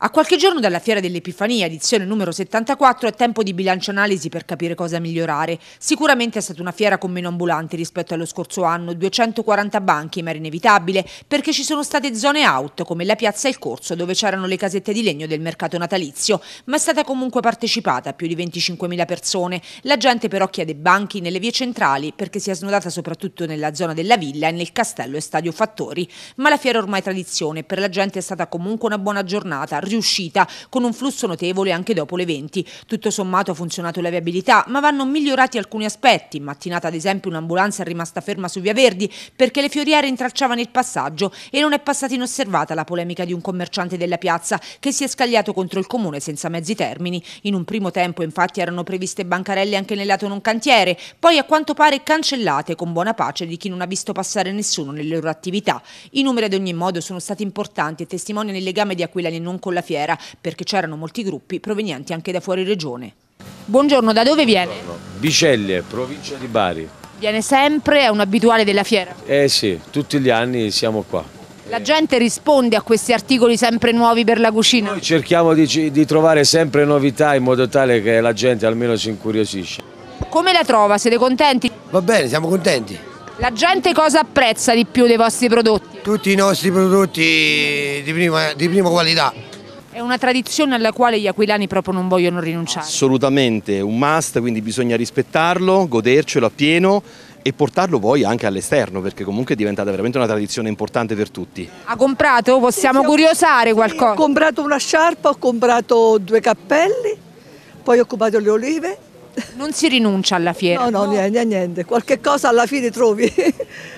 A qualche giorno dalla Fiera dell'Epifania, edizione numero 74, è tempo di bilancio analisi per capire cosa migliorare. Sicuramente è stata una fiera con meno ambulanti rispetto allo scorso anno, 240 banchi, ma era inevitabile, perché ci sono state zone out, come la piazza e il corso, dove c'erano le casette di legno del mercato natalizio, ma è stata comunque partecipata più di 25.000 persone. La gente però chiede banchi nelle vie centrali, perché si è snodata soprattutto nella zona della villa e nel castello e stadio Fattori. Ma la fiera è ormai tradizione, per la gente è stata comunque una buona giornata, riuscita, con un flusso notevole anche dopo le 20. Tutto sommato ha funzionato la viabilità, ma vanno migliorati alcuni aspetti. In mattinata, ad esempio, un'ambulanza è rimasta ferma su Via Verdi perché le fioriere intracciavano il passaggio e non è passata inosservata la polemica di un commerciante della piazza che si è scagliato contro il comune senza mezzi termini. In un primo tempo, infatti, erano previste bancarelle anche nel lato non cantiere, poi a quanto pare cancellate con buona pace di chi non ha visto passare nessuno nelle loro attività. I numeri ad ogni modo sono stati importanti e testimoniano il legame di Aquilani non con la alla fiera, perché c'erano molti gruppi provenienti anche da fuori regione. Buongiorno, da dove viene? Buongiorno. Biceglie, provincia di Bari. Viene sempre, è un abituale della fiera? Eh sì, tutti gli anni siamo qua. La gente risponde a questi articoli sempre nuovi per la cucina? Noi cerchiamo di, di trovare sempre novità in modo tale che la gente almeno si incuriosisce. Come la trova? Siete contenti? Va bene, siamo contenti. La gente cosa apprezza di più dei vostri prodotti? Tutti i nostri prodotti di prima, di prima qualità. È una tradizione alla quale gli aquilani proprio non vogliono rinunciare. Assolutamente, un must, quindi bisogna rispettarlo, godercelo appieno e portarlo poi anche all'esterno perché comunque è diventata veramente una tradizione importante per tutti. Ha comprato? Possiamo sì, curiosare qualcosa? Sì, ho comprato una sciarpa, ho comprato due cappelli, poi ho comprato le olive. Non si rinuncia alla fiera? No, no, no. niente, niente, qualche cosa alla fine trovi.